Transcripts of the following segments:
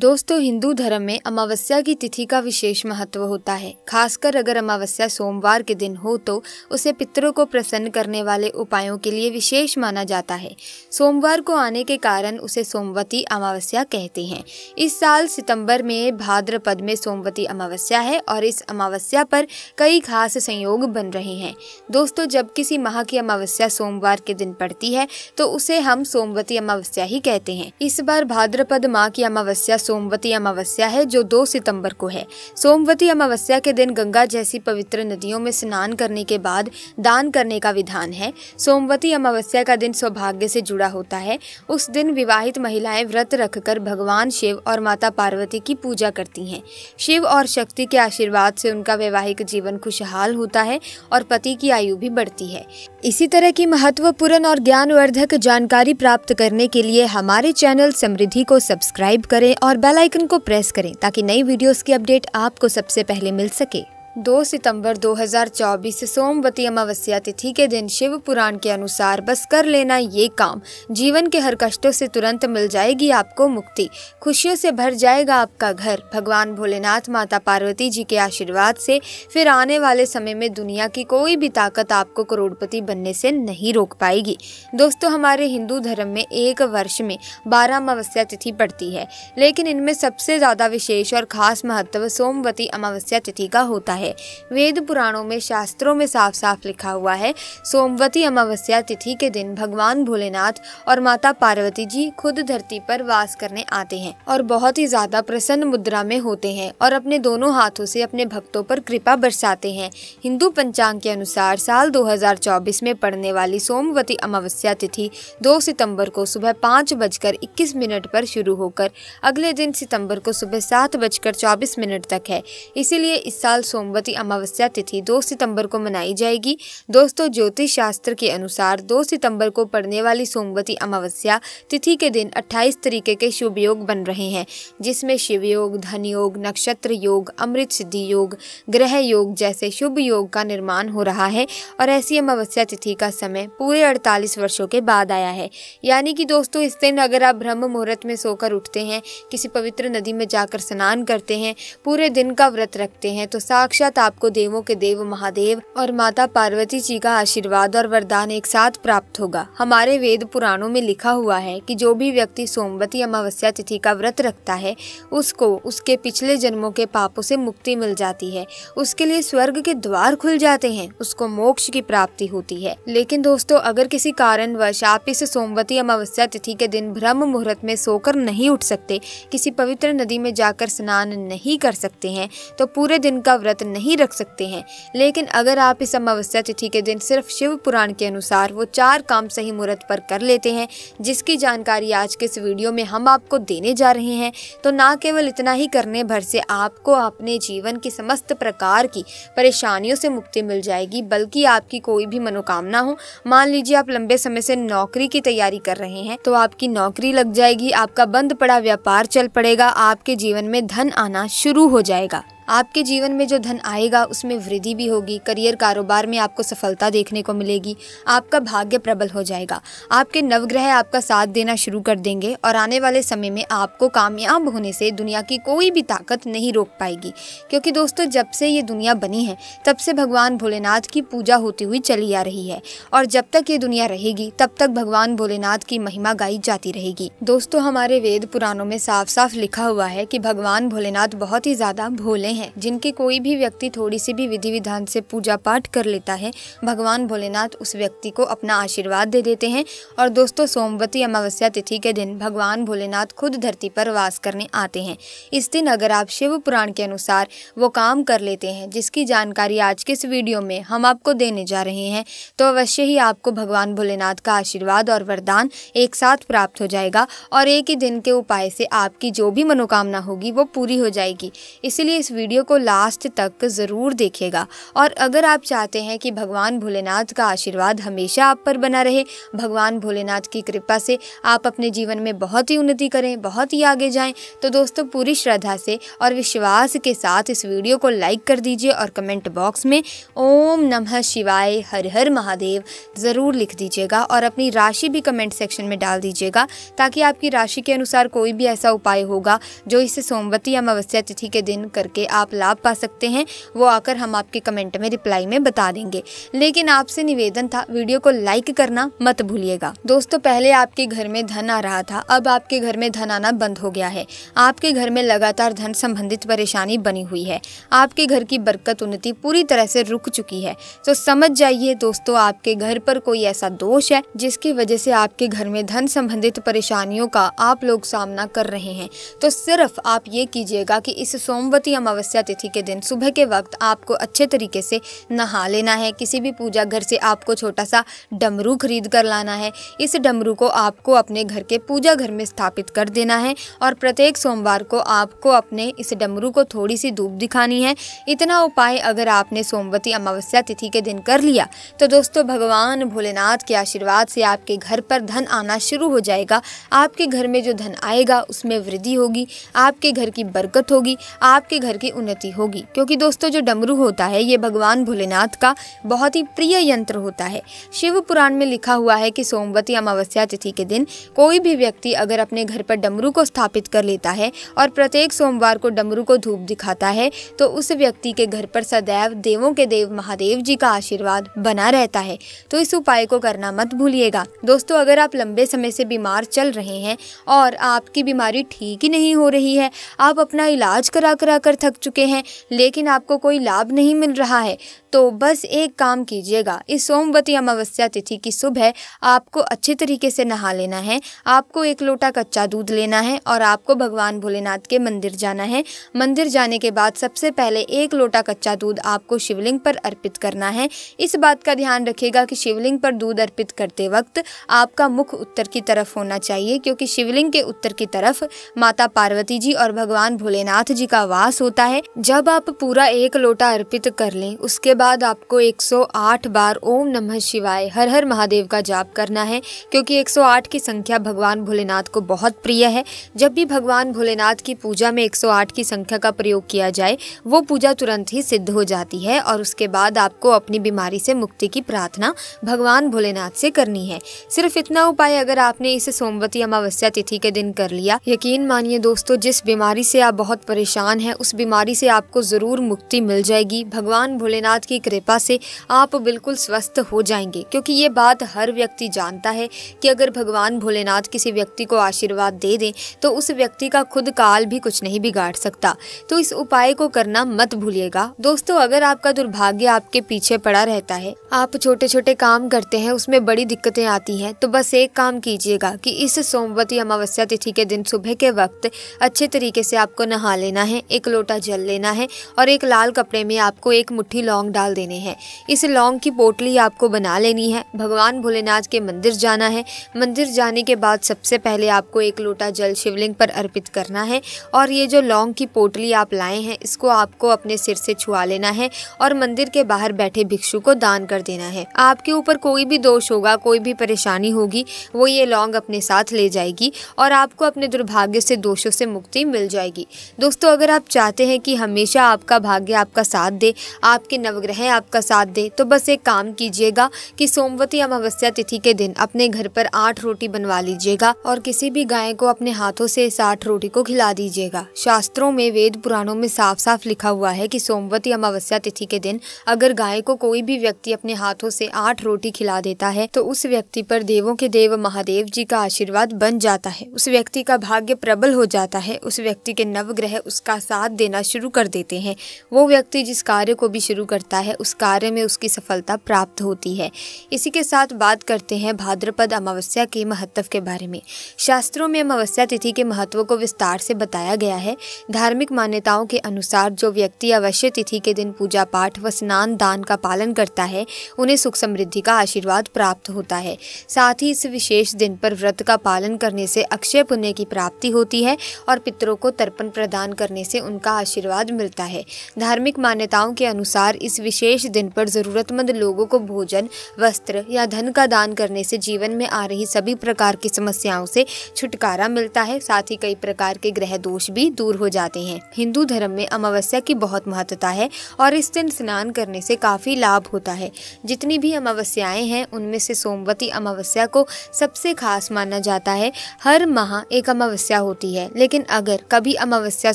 दोस्तों हिंदू धर्म में अमावस्या की तिथि का विशेष महत्व होता है खासकर अगर अमावस्या सोमवार के दिन हो तो उसे पितरों को प्रसन्न करने वाले उपायों के लिए विशेष माना जाता है सोमवार को आने के कारण उसे सोमवती अमावस्या कहते हैं इस साल सितंबर में भाद्रपद में सोमवती अमावस्या है और इस अमावस्या पर कई खास संयोग बन रहे हैं दोस्तों जब किसी माह की अमावस्या सोमवार के दिन पड़ती है तो उसे हम सोमवती अमावस्या ही कहते हैं इस बार भाद्रपद माह की अमावस्या सोमवती अमावस्या है जो 2 सितंबर को है सोमवती अमावस्या के दिन गंगा जैसी पवित्र नदियों में स्नान करने के बाद दान करने का विधान है सोमवती अमावस्या का दिन सौभाग्य से जुड़ा होता है उस दिन विवाहित महिलाएं व्रत रखकर भगवान शिव और माता पार्वती की पूजा करती हैं शिव और शक्ति के आशीर्वाद से उनका वैवाहिक जीवन खुशहाल होता है और पति की आयु भी बढ़ती है इसी तरह की महत्वपूर्ण और ज्ञानवर्धक जानकारी प्राप्त करने के लिए हमारे चैनल समृद्धि को सब्सक्राइब करें और और बेल आइकन को प्रेस करें ताकि नई वीडियोस की अपडेट आपको सबसे पहले मिल सके दो सितंबर 2024 सोमवती अमावस्या तिथि के दिन शिव पुराण के अनुसार बस कर लेना ये काम जीवन के हर कष्टों से तुरंत मिल जाएगी आपको मुक्ति खुशियों से भर जाएगा आपका घर भगवान भोलेनाथ माता पार्वती जी के आशीर्वाद से फिर आने वाले समय में दुनिया की कोई भी ताकत आपको करोड़पति बनने से नहीं रोक पाएगी दोस्तों हमारे हिंदू धर्म में एक वर्ष में बारह अमावस्या तिथि पड़ती है लेकिन इनमें सबसे ज़्यादा विशेष और खास महत्व सोमवती अमावस्या तिथि का होता है है वेद पुराणों में शास्त्रों में साफ साफ लिखा हुआ है सोमवती अमावस्या तिथि के दिन भगवान भोलेनाथ और माता पार्वती जी खुद धरती पर वास करने आते हैं और बहुत ही ज्यादा प्रसन्न मुद्रा में होते हैं और अपने दोनों हाथों से अपने भक्तों पर कृपा बरसाते हैं हिंदू पंचांग के अनुसार साल 2024 में पड़ने वाली सोमवती अमावस्या तिथि 2 सितंबर को सुबह पाँच बजकर इक्कीस मिनट पर शुरू होकर अगले दिन सितंबर को सुबह सात बजकर चौबीस मिनट तक है इसीलिए इस साल सोमवती भागवती अमावस्या तिथि दो सितंबर को मनाई जाएगी दोस्तों ज्योतिष शास्त्र के अनुसार दो सितंबर को पड़ने वाली सोमवती अमावस्या तिथि के दिन अट्ठाईस तरीके के शुभ योग बन रहे हैं जिसमें शिव योग धन योग नक्षत्र योग अमृत सिद्धि योग ग्रह योग जैसे शुभ योग का निर्माण हो रहा है और ऐसी अमावस्या तिथि का समय पूरे अड़तालीस वर्षों के बाद आया है यानी कि दोस्तों इस दिन अगर आप ब्रह्म मुहूर्त में सोकर उठते हैं किसी पवित्र नदी में जाकर स्नान करते हैं पूरे दिन का व्रत रखते हैं तो साक्ष साक्षात आपको देवों के देव महादेव और माता पार्वती जी का आशीर्वाद और वरदान एक साथ प्राप्त होगा हमारे वेद पुराणों में लिखा हुआ है कि जो भी व्यक्ति सोमवती अमावस्या तिथि का व्रत रखता है उसको उसके पिछले जन्मों के पापों से मुक्ति मिल जाती है उसके लिए स्वर्ग के द्वार खुल जाते हैं उसको मोक्ष की प्राप्ति होती है लेकिन दोस्तों अगर किसी कारणवश आप इस सोमवती अमावस्या तिथि के दिन ब्रह्म मुहूर्त में सोकर नहीं उठ सकते किसी पवित्र नदी में जाकर स्नान नहीं कर सकते हैं तो पूरे दिन का व्रत नहीं रख सकते हैं लेकिन अगर आप इस अमावस्या तिथि के दिन सिर्फ शिव पुराण के अनुसार वो चार काम सही मुहूर्त पर कर लेते हैं जिसकी जानकारी आज के इस वीडियो में हम आपको देने जा रहे हैं तो ना केवल इतना ही करने भर से आपको अपने जीवन की समस्त प्रकार की परेशानियों से मुक्ति मिल जाएगी बल्कि आपकी कोई भी मनोकामना हो मान लीजिए आप लंबे समय से नौकरी की तैयारी कर रहे हैं तो आपकी नौकरी लग जाएगी आपका बंद पड़ा व्यापार चल पड़ेगा आपके जीवन में धन आना शुरू हो जाएगा आपके जीवन में जो धन आएगा उसमें वृद्धि भी होगी करियर कारोबार में आपको सफलता देखने को मिलेगी आपका भाग्य प्रबल हो जाएगा आपके नवग्रह आपका साथ देना शुरू कर देंगे और आने वाले समय में आपको कामयाब होने से दुनिया की कोई भी ताकत नहीं रोक पाएगी क्योंकि दोस्तों जब से ये दुनिया बनी है तब से भगवान भोलेनाथ की पूजा होती हुई चली आ रही है और जब तक ये दुनिया रहेगी तब तक भगवान भोलेनाथ की महिमा गाई जाती रहेगी दोस्तों हमारे वेद पुराणों में साफ साफ लिखा हुआ है कि भगवान भोलेनाथ बहुत ही ज़्यादा भोले हैं जिनकी कोई भी व्यक्ति थोड़ी सी भी विधि विधान से पूजा पाठ कर लेता है भगवान भोलेनाथ उस व्यक्ति को अपना आशीर्वाद दे देते हैं और दोस्तों सोमवती अमावस्या तिथि के दिन भगवान भोलेनाथ खुद धरती पर वास करने आते हैं इस दिन अगर आप शिव पुराण के अनुसार वो काम कर लेते हैं जिसकी जानकारी आज के इस वीडियो में हम आपको देने जा रहे हैं तो अवश्य ही आपको भगवान भोलेनाथ का आशीर्वाद और वरदान एक साथ प्राप्त हो जाएगा और एक ही दिन के उपाय से आपकी जो भी मनोकामना होगी वो पूरी हो जाएगी इसलिए इस वीडियो वीडियो को लास्ट तक ज़रूर देखेगा और अगर आप चाहते हैं कि भगवान भोलेनाथ का आशीर्वाद हमेशा आप पर बना रहे भगवान भोलेनाथ की कृपा से आप अपने जीवन में बहुत ही उन्नति करें बहुत ही आगे जाएं तो दोस्तों पूरी श्रद्धा से और विश्वास के साथ इस वीडियो को लाइक कर दीजिए और कमेंट बॉक्स में ओम नम शिवाय हर हर महादेव ज़रूर लिख दीजिएगा और अपनी राशि भी कमेंट सेक्शन में डाल दीजिएगा ताकि आपकी राशि के अनुसार कोई भी ऐसा उपाय होगा जो इस सोमवती अमावस्या तिथि के दिन करके आप लाभ पा सकते हैं वो आकर हम आपके कमेंट में रिप्लाई में बता देंगे लेकिन आपसे निवेदन था वीडियो को लाइक करना मत भूलिएगा दोस्तों पहले आपके घर में धन आ रहा था अब आपके घर में धन आना बंद हो गया है आपके घर में लगातार धन संबंधित परेशानी बनी हुई है आपके घर की बरकत उन्नति पूरी तरह से रुक चुकी है तो समझ जाइए दोस्तों आपके घर पर कोई ऐसा दोष है जिसकी वजह से आपके घर में धन संबंधित परेशानियों का आप लोग सामना कर रहे हैं तो सिर्फ आप ये कीजिएगा कि इस सोमवती अमावस्या अमावस्या तिथि के दिन सुबह के वक्त आपको अच्छे तरीके से नहा लेना है किसी भी पूजा घर से आपको छोटा सा डमरू खरीद कर लाना है इस डमरू को आपको अपने घर के पूजा घर में स्थापित कर देना है और प्रत्येक सोमवार को आपको अपने इस डमरू को थोड़ी सी धूप दिखानी है इतना उपाय अगर आपने सोमवती अमावस्या तिथि के दिन कर लिया तो दोस्तों भगवान भोलेनाथ के आशीर्वाद से आपके घर पर धन आना शुरू हो जाएगा आपके घर में जो धन आएगा उसमें वृद्धि होगी आपके घर की बरकत होगी आपके घर की की उन्नति होगी क्योंकि दोस्तों जो डमरू होता है ये भगवान भोलेनाथ का बहुत ही प्रिय यंत्र होता है शिव पुराण में लिखा हुआ है कि सोमवती अमावस्या तिथि के दिन कोई भी व्यक्ति अगर अपने घर पर डमरू को स्थापित कर लेता है और प्रत्येक सोमवार को डमरू को धूप दिखाता है तो उस व्यक्ति के घर पर सदैव देवों के देव महादेव जी का आशीर्वाद बना रहता है तो इस उपाय को करना मत भूलिएगा दोस्तों अगर आप लंबे समय से बीमार चल रहे हैं और आपकी बीमारी ठीक ही नहीं हो रही है आप अपना इलाज करा करा कर थक चुके हैं लेकिन आपको कोई लाभ नहीं मिल रहा है तो बस एक काम कीजिएगा इस सोमवती अमावस्या तिथि की सुबह आपको अच्छे तरीके से नहा लेना है आपको एक लोटा कच्चा दूध लेना है और आपको भगवान भोलेनाथ के मंदिर जाना है मंदिर जाने के बाद सबसे पहले एक लोटा कच्चा दूध आपको शिवलिंग पर अर्पित करना है इस बात का ध्यान रखिएगा कि शिवलिंग पर दूध अर्पित करते वक्त आपका मुख उत्तर की तरफ होना चाहिए क्योंकि शिवलिंग के उत्तर की तरफ माता पार्वती जी और भगवान भोलेनाथ जी का वास होता है है जब आप पूरा एक लोटा अर्पित कर लें उसके बाद आपको 108 बार ओम नमः शिवाय हर हर महादेव का जाप करना है क्योंकि 108 की संख्या भगवान भोलेनाथ को बहुत प्रिय है जब भी भगवान भोलेनाथ की पूजा में 108 की संख्या का प्रयोग किया जाए वो पूजा तुरंत ही सिद्ध हो जाती है और उसके बाद आपको अपनी बीमारी से मुक्ति की प्रार्थना भगवान भोलेनाथ से करनी है सिर्फ इतना उपाय अगर आपने इसे सोमवती अमावस्या तिथि के दिन कर लिया यकीन मानिए दोस्तों जिस बीमारी से आप बहुत परेशान हैं उस बीमारी बीमारी से आपको ज़रूर मुक्ति मिल जाएगी भगवान भोलेनाथ की कृपा से आप बिल्कुल स्वस्थ हो जाएंगे क्योंकि ये बात हर व्यक्ति जानता है कि अगर भगवान भोलेनाथ किसी व्यक्ति को आशीर्वाद दे दें तो उस व्यक्ति का खुद काल भी कुछ नहीं बिगाड़ सकता तो इस उपाय को करना मत भूलिएगा दोस्तों अगर आपका दुर्भाग्य आपके पीछे पड़ा रहता है आप छोटे छोटे काम करते हैं उसमें बड़ी दिक्कतें आती हैं तो बस एक काम कीजिएगा कि इस सोमवती अमावस्या तिथि के दिन सुबह के वक्त अच्छे तरीके से आपको नहा लेना है एक लोटा जल लेना है और एक लाल कपड़े में आपको एक मुट्ठी लौंग डाल देने हैं इस लौंग की पोटली आपको बना लेनी है भगवान भोलेनाथ के मंदिर जाना है मंदिर जाने के बाद सबसे पहले आपको एक लोटा जल शिवलिंग पर अर्पित करना है और ये जो लौंग की पोटली आप लाए हैं इसको आपको अपने सिर से छुआ लेना है और मंदिर के बाहर बैठे भिक्षु को दान कर देना है आपके ऊपर कोई भी दोष होगा कोई भी परेशानी होगी वो ये लौंग अपने साथ ले जाएगी और आपको अपने दुर्भाग्य से दोषों से मुक्ति मिल जाएगी दोस्तों अगर आप चाहते हैं हैं कि हमेशा आपका भाग्य आपका साथ दे आपके नवग्रह आपका साथ दे तो बस एक काम कीजिएगा कि सोमवती अमावस्या तिथि के दिन अपने घर पर आठ रोटी बनवा लीजिएगा और किसी भी गाय को अपने हाथों से इस आठ रोटी को खिला दीजिएगा शास्त्रों में वेद पुराणों में साफ साफ लिखा हुआ है कि सोमवती अमावस्या तिथि के दिन अगर गाय को कोई भी व्यक्ति अपने हाथों से आठ रोटी खिला देता है तो उस व्यक्ति पर देवों के देव महादेव जी का आशीर्वाद बन जाता है उस व्यक्ति का भाग्य प्रबल हो जाता है उस व्यक्ति के नवग्रह उसका साथ देना शुरू कर देते हैं वो व्यक्ति जिस कार्य को भी शुरू करता है उस कार्य में उसकी सफलता प्राप्त होती है इसी के साथ बात करते हैं भाद्रपद अमावस्या के महत्व के बारे में शास्त्रों में अमावस्या तिथि के महत्व को विस्तार से बताया गया है धार्मिक मान्यताओं के अनुसार जो व्यक्ति अवश्य तिथि के दिन पूजा पाठ व स्नान दान का पालन करता है उन्हें सुख समृद्धि का आशीर्वाद प्राप्त होता है साथ ही इस विशेष दिन पर व्रत का पालन करने से अक्षय पुण्य की प्राप्ति होती है और पितरों को तर्पण प्रदान करने से उनका आशीर्वाद आशीर्वाद मिलता है धार्मिक मान्यताओं के अनुसार इस विशेष दिन पर ज़रूरतमंद लोगों को भोजन वस्त्र या धन का दान करने से जीवन में आ रही सभी प्रकार की समस्याओं से छुटकारा मिलता है साथ ही कई प्रकार के ग्रह दोष भी दूर हो जाते हैं हिंदू धर्म में अमावस्या की बहुत महत्वता है और इस दिन स्नान करने से काफ़ी लाभ होता है जितनी भी अमावस्याएं हैं उनमें से सोमवती अमावस्या को सबसे खास माना जाता है हर माह एक अमावस्या होती है लेकिन अगर कभी अमावस्या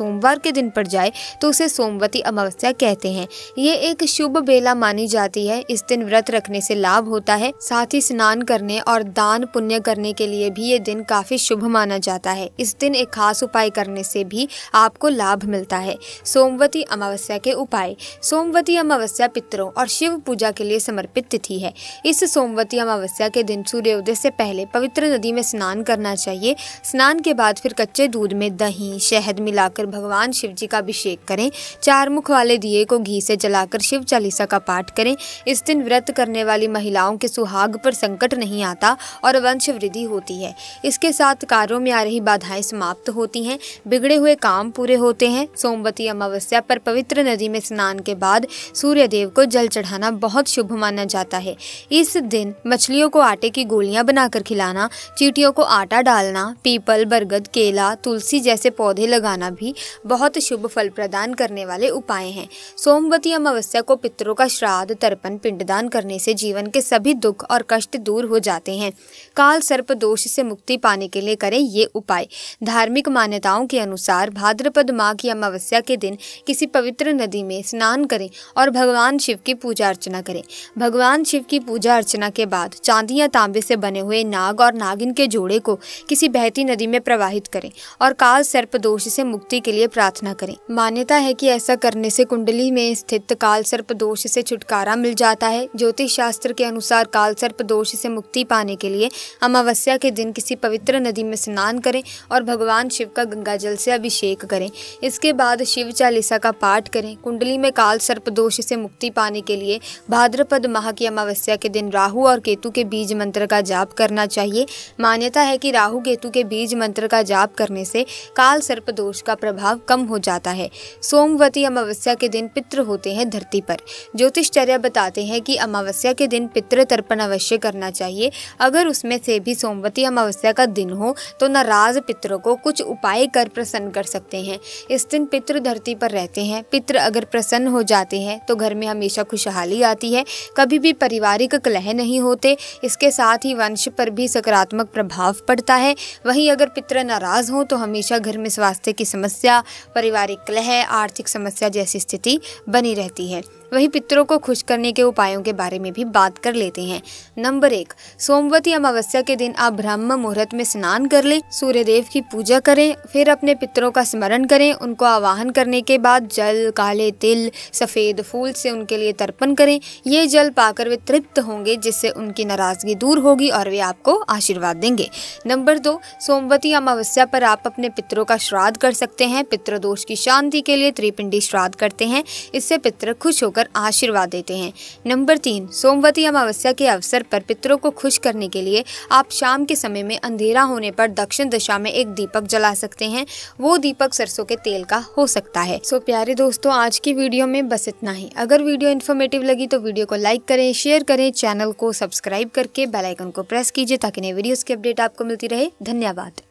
सोमवार के दिन पड़ जाए तो उसे सोमवती अमावस्या कहते हैं ये एक शुभ बेला मानी जाती है इस दिन व्रत रखने से लाभ होता है साथ ही स्नान करने और दान पुण्य करने के लिए भी ये दिन काफी शुभ माना जाता है इस दिन एक खास उपाय करने से भी आपको लाभ मिलता है सोमवती अमावस्या के उपाय सोमवती अमावस्या पितरों और शिव पूजा के लिए समर्पित तिथि है इस सोमवती अमावस्या के दिन सूर्योदय से पहले पवित्र नदी में स्नान करना चाहिए स्नान के बाद फिर कच्चे दूध में दही शहद मिलाकर भगवान शिव जी का अभिषेक करें चार मुख वाले दिए को घी से जलाकर शिव चालीसा का पाठ करें इस दिन व्रत करने वाली महिलाओं के सुहाग पर संकट नहीं आता और वंश वृद्धि होती है इसके साथ कार्यों में आ रही बाधाएं समाप्त होती हैं बिगड़े हुए काम पूरे होते हैं सोमवती अमावस्या पर पवित्र नदी में स्नान के बाद सूर्य देव को जल चढ़ाना बहुत शुभ माना जाता है इस दिन मछलियों को आटे की गोलियां बनाकर खिलाना चीटियों को आटा डालना पीपल बरगद केला तुलसी जैसे पौधे लगाना भी बहुत शुभ फल प्रदान करने वाले उपाय हैं सोमवती अमावस्या को पितरों का श्राद्ध तर्पण पिंडदान करने से जीवन के सभी दुख और कष्ट दूर हो जाते हैं काल सर्प दोष से मुक्ति पाने के लिए करें ये उपाय धार्मिक मान्यताओं के अनुसार भाद्रपद माह की अमावस्या के दिन किसी पवित्र नदी में स्नान करें और भगवान शिव की पूजा अर्चना करें भगवान शिव की पूजा अर्चना के बाद चांदी या तांबे से बने हुए नाग और नागिन के जोड़े को किसी बहती नदी में प्रवाहित करें और काल सर्प दोष से मुक्ति के लिए प्रार्थना करें मान्यता है कि ऐसा करने से कुंडली में स्थित काल सर्प दोष से छुटकारा मिल जाता है ज्योतिष शास्त्र के अनुसार काल सर्प दोष से मुक्ति पाने के लिए अमावस्या के दिन किसी पवित्र नदी में स्नान करें और भगवान शिव का गंगा जल से अभिषेक करें इसके बाद शिव चालीसा का पाठ करें कुंडली में काल सर्प दोष से मुक्ति पाने के लिए भाद्रपद माह की अमावस्या के दिन राहु और केतु के बीज मंत्र का जाप करना चाहिए मान्यता है कि राहु केतु के बीज मंत्र का जाप करने से काल सर्प दोष का प्रभाव कम हो जाता है है सोमवती अमावस्या के दिन पित्र होते हैं धरती पर ज्योतिषचर्या बताते हैं कि अमावस्या के दिन पितृ तर्पण अवश्य करना चाहिए अगर उसमें से भी सोमवती अमावस्या का दिन हो तो नाराज पितरों को कुछ उपाय कर प्रसन्न कर सकते हैं इस दिन पितृ धरती पर रहते हैं पितृ अगर प्रसन्न हो जाते हैं तो घर में हमेशा खुशहाली आती है कभी भी पारिवारिक कलह नहीं होते इसके साथ ही वंश पर भी सकारात्मक प्रभाव पड़ता है वहीं अगर पितृ नाराज हों तो हमेशा घर में स्वास्थ्य की समस्या पारिवारिक कलह आर्थिक समस्या जैसी स्थिति बनी रहती है वहीं पितरों को खुश करने के उपायों के बारे में भी बात कर लेते हैं नंबर एक सोमवती अमावस्या के दिन आप ब्रह्म मुहूर्त में स्नान कर लें सूर्यदेव की पूजा करें फिर अपने पितरों का स्मरण करें उनको आवाहन करने के बाद जल काले तिल सफ़ेद फूल से उनके लिए तर्पण करें ये जल पाकर वे तृप्त होंगे जिससे उनकी नाराज़गी दूर होगी और वे आपको आशीर्वाद देंगे नंबर दो सोमवती अमावस्या पर आप अपने पितरों का श्राद्ध कर सकते हैं पितृदोष की शांति के लिए त्रिपिंडी श्राद्ध करते हैं इससे पितर खुश होकर पर आशीर्वाद देते हैं नंबर तीन सोमवती अमावस्या के अवसर पर पितरों को खुश करने के लिए आप शाम के समय में अंधेरा होने पर दक्षिण दिशा में एक दीपक जला सकते हैं वो दीपक सरसों के तेल का हो सकता है सो प्यारे दोस्तों आज की वीडियो में बस इतना ही अगर वीडियो इन्फॉर्मेटिव लगी तो वीडियो को लाइक करें शेयर करें चैनल को सब्सक्राइब करके बेलाइकन को प्रेस कीजिए ताकि नई वीडियोज़ की अपडेट आपको मिलती रहे धन्यवाद